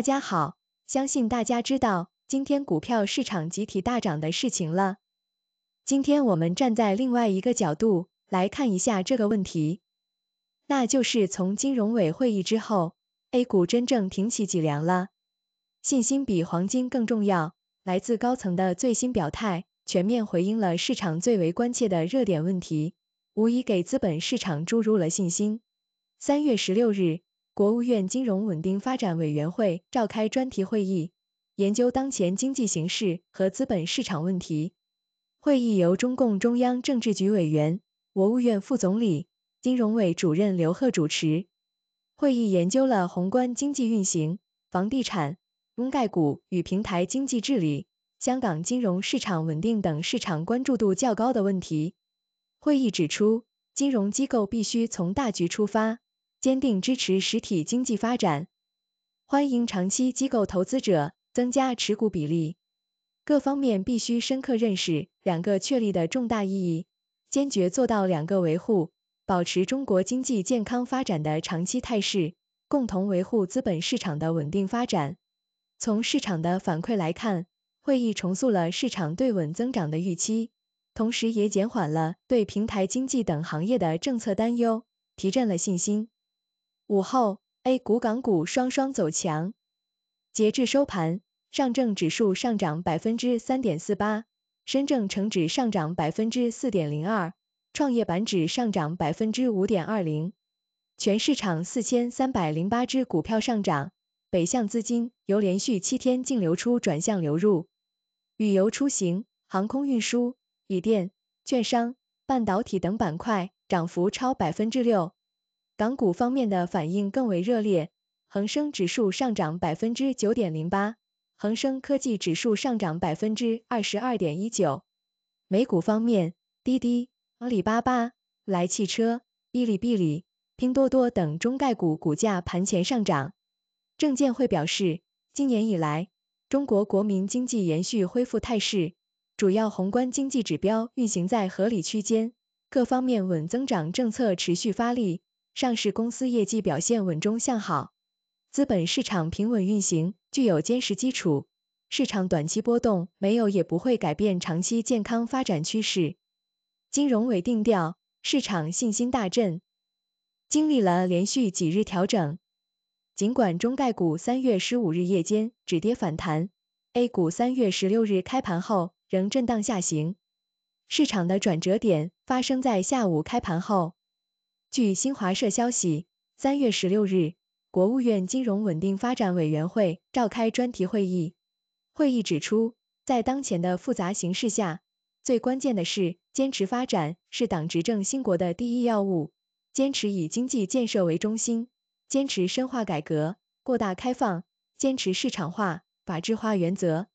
大家好，相信大家知道今天股票市场集体大涨的事情了。今天我们站在另外一个角度来看一下这个问题，那就是从金融委会议之后，A 股真正挺起脊梁了，信心比黄金更重要。来自高层的最新表态，全面回应了市场最为关切的热点问题，无疑给资本市场注入了信心。三月十六日。国务院金融稳定发展委员会召开专题会议，研究当前经济形势和资本市场问题。会议由中共中央政治局委员、国务院副总理、金融委主任刘鹤主持。会议研究了宏观经济运行、房地产、中概股与平台经济治理、香港金融市场稳定等市场关注度较高的问题。会议指出，金融机构必须从大局出发。坚定支持实体经济发展，欢迎长期机构投资者增加持股比例。各方面必须深刻认识两个确立的重大意义，坚决做到两个维护，保持中国经济健康发展的长期态势，共同维护资本市场的稳定发展。从市场的反馈来看，会议重塑了市场对稳增长的预期，同时也减缓了对平台经济等行业的政策担忧，提振了信心。午后，A 股、港股双双走强。截至收盘，上证指数上涨百分之三点四八，深证成指上涨百分之四点零二，创业板指上涨百分之五点二零，全市场四千三百零八只股票上涨。北向资金由连续七天净流出转向流入。旅游出行、航空运输、锂电、券商、半导体等板块涨幅超百分之六。港股方面的反应更为热烈，恒生指数上涨百分之九点零八，恒生科技指数上涨百分之二十二点一九。美股方面，滴滴、阿里巴巴、来汽车、哔哩哔哩、拼多多等中概股股价盘前上涨。证监会表示，今年以来，中国国民经济延续恢复态势，主要宏观经济指标运行在合理区间，各方面稳增长政策持续发力。上市公司业绩表现稳中向好，资本市场平稳运行，具有坚实基础。市场短期波动没有也不会改变长期健康发展趋势。金融委定调，市场信心大振。经历了连续几日调整，尽管中概股三月十五日夜间止跌反弹，A 股三月十六日开盘后仍震荡下行。市场的转折点发生在下午开盘后。据新华社消息，三月十六日，国务院金融稳定发展委员会召开专题会议。会议指出，在当前的复杂形势下，最关键的是坚持发展是党执政兴国的第一要务，坚持以经济建设为中心，坚持深化改革、扩大开放，坚持市场化、法治化原则，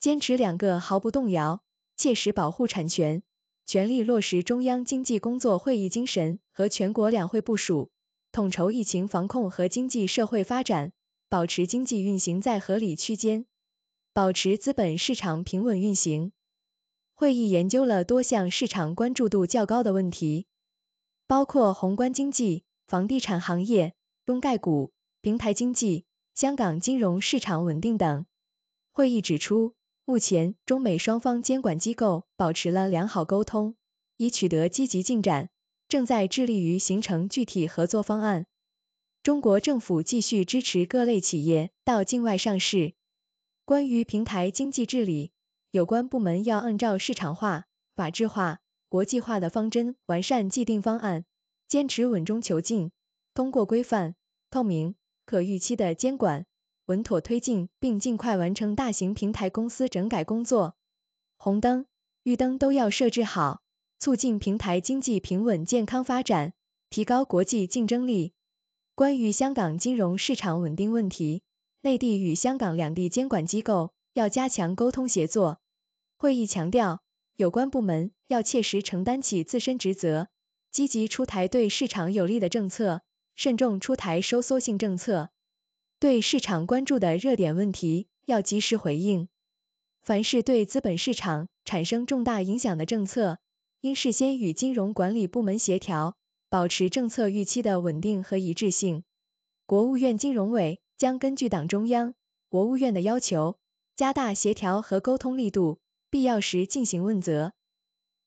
坚持两个毫不动摇，切实保护产权。全力落实中央经济工作会议精神和全国两会部署，统筹疫情防控和经济社会发展，保持经济运行在合理区间，保持资本市场平稳运行。会议研究了多项市场关注度较高的问题，包括宏观经济、房地产行业、中概股、平台经济、香港金融市场稳定等。会议指出。目前，中美双方监管机构保持了良好沟通，已取得积极进展，正在致力于形成具体合作方案。中国政府继续支持各类企业到境外上市。关于平台经济治理，有关部门要按照市场化、法治化、国际化的方针，完善既定方案，坚持稳中求进，通过规范、透明、可预期的监管。稳妥推进，并尽快完成大型平台公司整改工作。红灯、绿灯都要设置好，促进平台经济平稳健康发展，提高国际竞争力。关于香港金融市场稳定问题，内地与香港两地监管机构要加强沟通协作。会议强调，有关部门要切实承担起自身职责，积极出台对市场有利的政策，慎重出台收缩性政策。对市场关注的热点问题要及时回应。凡是对资本市场产生重大影响的政策，应事先与金融管理部门协调，保持政策预期的稳定和一致性。国务院金融委将根据党中央、国务院的要求，加大协调和沟通力度，必要时进行问责。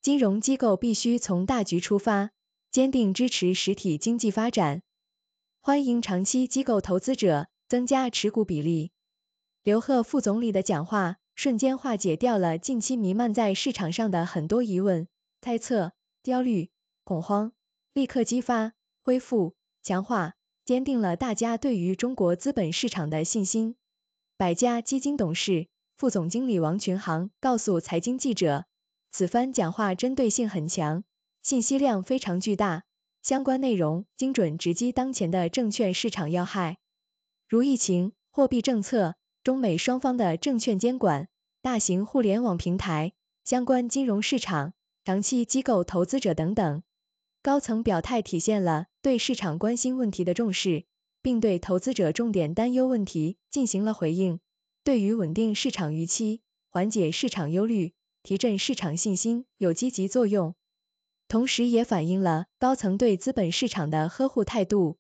金融机构必须从大局出发，坚定支持实体经济发展。欢迎长期机构投资者。增加持股比例。刘鹤副总理的讲话瞬间化解掉了近期弥漫在市场上的很多疑问、猜测、焦虑、恐慌，立刻激发、恢复、强化，坚定了大家对于中国资本市场的信心。百家基金董事、副总经理王群航告诉财经记者，此番讲话针对性很强，信息量非常巨大，相关内容精准直击当前的证券市场要害。如疫情、货币政策、中美双方的证券监管、大型互联网平台、相关金融市场、长期机构投资者等等，高层表态体现了对市场关心问题的重视，并对投资者重点担忧问题进行了回应，对于稳定市场预期、缓解市场忧虑、提振市场信心有积极作用，同时也反映了高层对资本市场的呵护态度。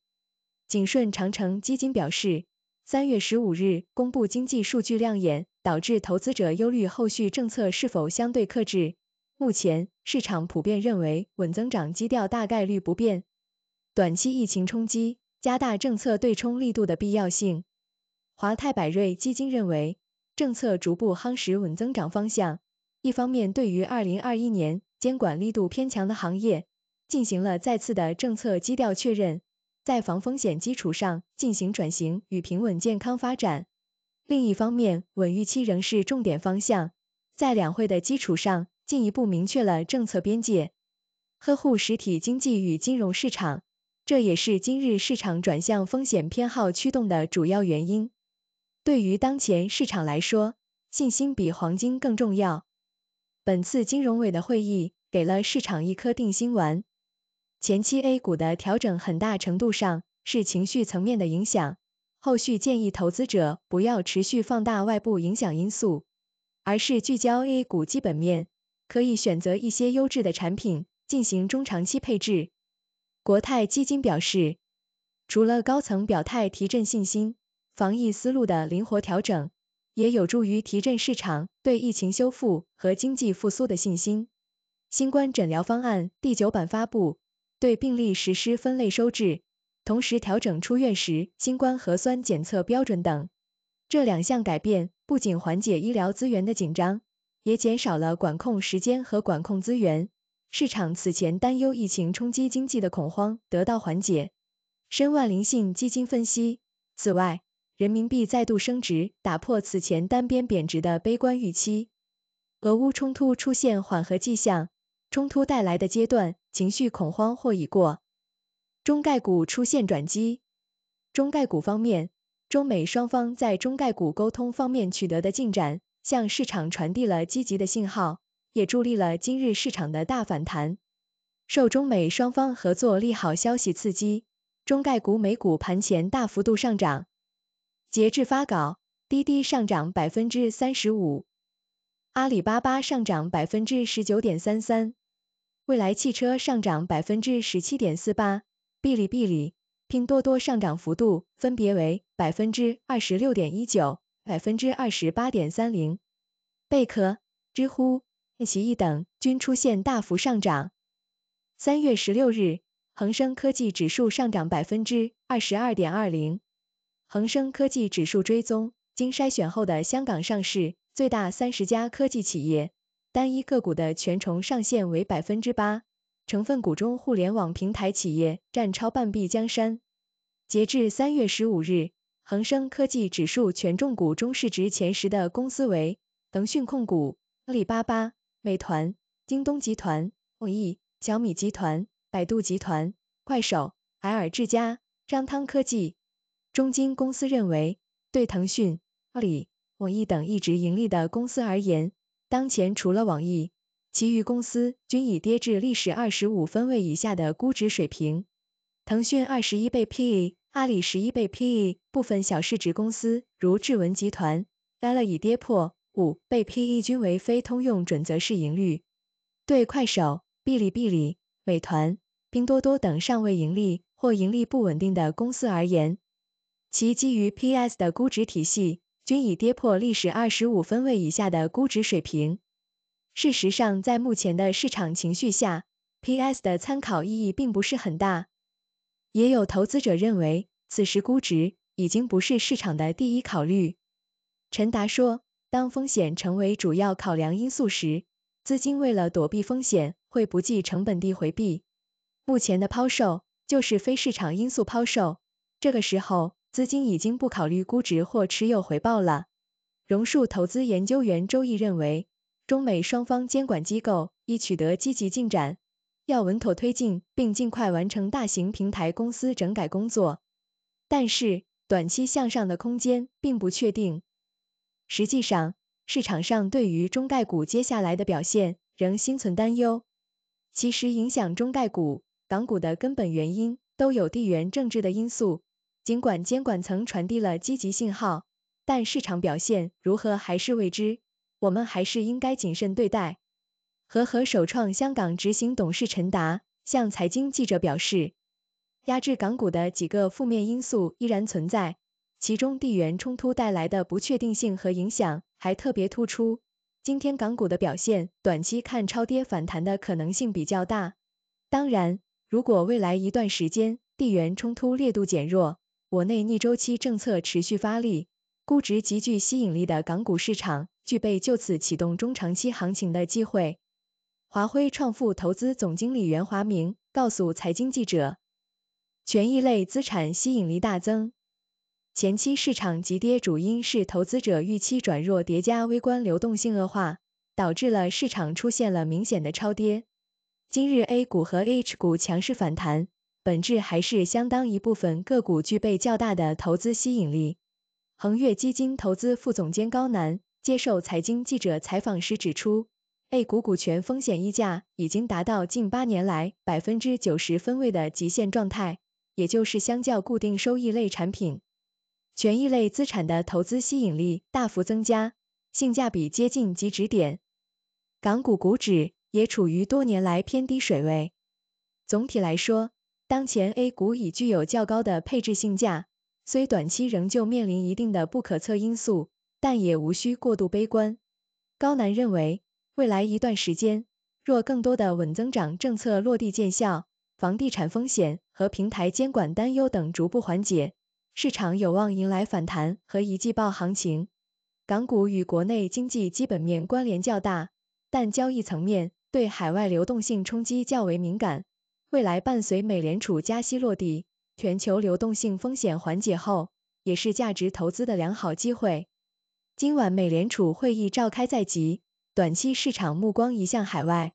景顺长城基金表示，三月十五日公布经济数据亮眼，导致投资者忧虑后续政策是否相对克制。目前市场普遍认为稳增长基调大概率不变，短期疫情冲击加大政策对冲力度的必要性。华泰柏瑞基金认为，政策逐步夯实稳增长方向，一方面对于二零二一年监管力度偏强的行业进行了再次的政策基调确认。在防风险基础上进行转型与平稳健康发展。另一方面，稳预期仍是重点方向，在两会的基础上进一步明确了政策边界，呵护实体经济与金融市场，这也是今日市场转向风险偏好驱动的主要原因。对于当前市场来说，信心比黄金更重要。本次金融委的会议给了市场一颗定心丸。前期 A 股的调整很大程度上是情绪层面的影响，后续建议投资者不要持续放大外部影响因素，而是聚焦 A 股基本面，可以选择一些优质的产品进行中长期配置。国泰基金表示，除了高层表态提振信心，防疫思路的灵活调整，也有助于提振市场对疫情修复和经济复苏的信心。新冠诊疗方案第九版发布。对病例实施分类收治，同时调整出院时新冠核酸检测标准等，这两项改变不仅缓解医疗资源的紧张，也减少了管控时间和管控资源。市场此前担忧疫情冲击经济的恐慌得到缓解。申万灵信基金分析，此外，人民币再度升值，打破此前单边贬值的悲观预期。俄乌冲突出现缓和迹象，冲突带来的阶段。情绪恐慌或已过，中概股出现转机。中概股方面，中美双方在中概股沟通方面取得的进展，向市场传递了积极的信号，也助力了今日市场的大反弹。受中美双方合作利好消息刺激，中概股美股盘前大幅度上涨。截至发稿，滴滴上涨百分之三十五，阿里巴巴上涨百分之十九点三三。未来汽车上涨百分之十七点四八，哔哩哔哩、拼多多上涨幅度分别为百分之二十六点一九、百分之二十八点三零，贝壳、知乎、爱奇艺等均出现大幅上涨。三月十六日，恒生科技指数上涨百分之二十二点二零，恒生科技指数追踪经筛选后的香港上市最大三十家科技企业。单一个股的权重上限为百分之八，成分股中互联网平台企业占超半壁江山。截至三月十五日，恒生科技指数权重股中市值前十的公司为腾讯控股、阿里巴巴、美团、京东集团、网易、小米集团、百度集团、快手、海尔智家、张汤科技。中金公司认为，对腾讯、阿里、网易等一直盈利的公司而言，当前除了网易，其余公司均已跌至历史二十五分位以下的估值水平。腾讯二十一倍 PE，阿里十一倍 PE，部分小市值公司如智文集团、Lala 已跌破五倍 PE，均为非通用准则市盈率。对快手、哔哩哔哩、美团、拼多多等尚未盈利或盈利不稳定的公司而言，其基于 PS 的估值体系。均已跌破历史二十五分位以下的估值水平。事实上，在目前的市场情绪下，PS 的参考意义并不是很大。也有投资者认为，此时估值已经不是市场的第一考虑。陈达说，当风险成为主要考量因素时，资金为了躲避风险，会不计成本地回避。目前的抛售就是非市场因素抛售，这个时候。资金已经不考虑估值或持有回报了。榕树投资研究员周毅认为，中美双方监管机构已取得积极进展，要稳妥推进并尽快完成大型平台公司整改工作。但是，短期向上的空间并不确定。实际上，市场上对于中概股接下来的表现仍心存担忧。其实，影响中概股、港股的根本原因都有地缘政治的因素。尽管监管层传递了积极信号，但市场表现如何还是未知，我们还是应该谨慎对待。和和首创香港执行董事陈达向财经记者表示，压制港股的几个负面因素依然存在，其中地缘冲突带来的不确定性和影响还特别突出。今天港股的表现，短期看超跌反弹的可能性比较大。当然，如果未来一段时间地缘冲突烈度减弱，国内逆周期政策持续发力，估值极具吸引力的港股市场具备就此启动中长期行情的机会。华辉创富投资总经理袁华明告诉财经记者，权益类资产吸引力大增。前期市场急跌主因是投资者预期转弱叠加微观流动性恶化，导致了市场出现了明显的超跌。今日 A 股和 H 股强势反弹。本质还是相当一部分个股具备较大的投资吸引力。恒越基金投资副总监高楠接受财经记者采访时指出，A 股股权风险溢价已经达到近八年来百分之九十分位的极限状态，也就是相较固定收益类产品，权益类资产的投资吸引力大幅增加，性价比接近及值点。港股股指也处于多年来偏低水位。总体来说，当前 A 股已具有较高的配置性价虽短期仍旧面临一定的不可测因素，但也无需过度悲观。高楠认为，未来一段时间，若更多的稳增长政策落地见效，房地产风险和平台监管担忧等逐步缓解，市场有望迎来反弹和一季报行情。港股与国内经济基本面关联较大，但交易层面对海外流动性冲击较为敏感。未来伴随美联储加息落地，全球流动性风险缓解后，也是价值投资的良好机会。今晚美联储会议召开在即，短期市场目光移向海外。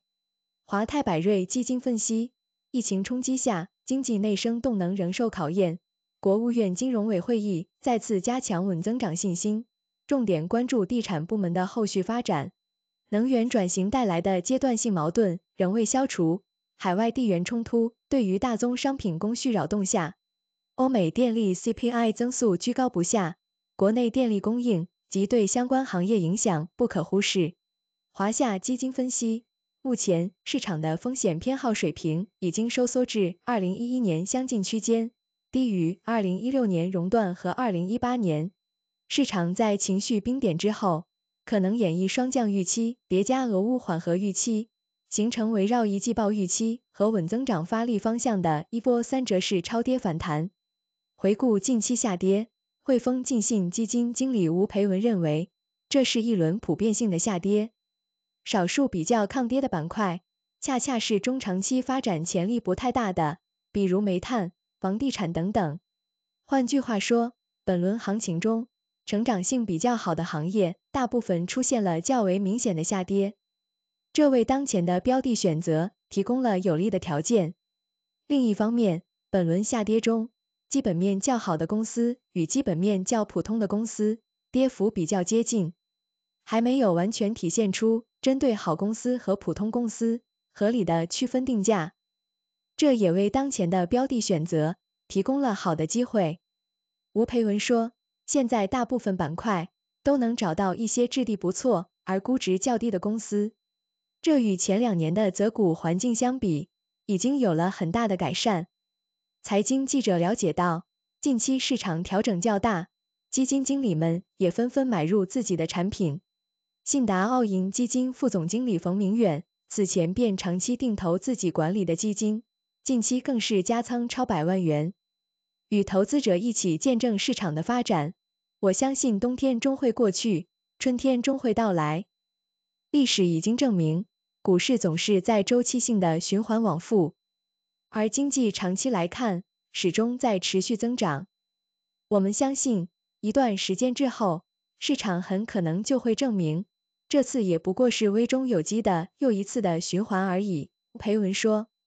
华泰柏瑞基金分析，疫情冲击下，经济内生动能仍受考验。国务院金融委会议再次加强稳增长信心，重点关注地产部门的后续发展。能源转型带来的阶段性矛盾仍未消除。海外地缘冲突对于大宗商品供需扰动下，欧美电力 CPI 增速居高不下，国内电力供应及对相关行业影响不可忽视。华夏基金分析，目前市场的风险偏好水平已经收缩至二零一一年相近区间，低于二零一六年熔断和二零一八年。市场在情绪冰点之后，可能演绎双降预期叠加俄乌缓和预期。形成围绕一季报预期和稳增长发力方向的一波三折式超跌反弹。回顾近期下跌，汇丰晋信基金经理吴培文认为，这是一轮普遍性的下跌，少数比较抗跌的板块，恰恰是中长期发展潜力不太大的，比如煤炭、房地产等等。换句话说，本轮行情中，成长性比较好的行业，大部分出现了较为明显的下跌。这为当前的标的选择提供了有利的条件。另一方面，本轮下跌中，基本面较好的公司与基本面较普通的公司，跌幅比较接近，还没有完全体现出针对好公司和普通公司合理的区分定价。这也为当前的标的选择提供了好的机会。吴培文说，现在大部分板块都能找到一些质地不错而估值较低的公司。这与前两年的择股环境相比，已经有了很大的改善。财经记者了解到，近期市场调整较大，基金经理们也纷纷买入自己的产品。信达澳银基金副总经理冯明远此前便长期定投自己管理的基金，近期更是加仓超百万元，与投资者一起见证市场的发展。我相信冬天终会过去，春天终会到来。历史已经证明。股市总是在周期性的循环往复，而经济长期来看始终在持续增长。我们相信，一段时间之后，市场很可能就会证明，这次也不过是危中有机的又一次的循环而已。”裴文说。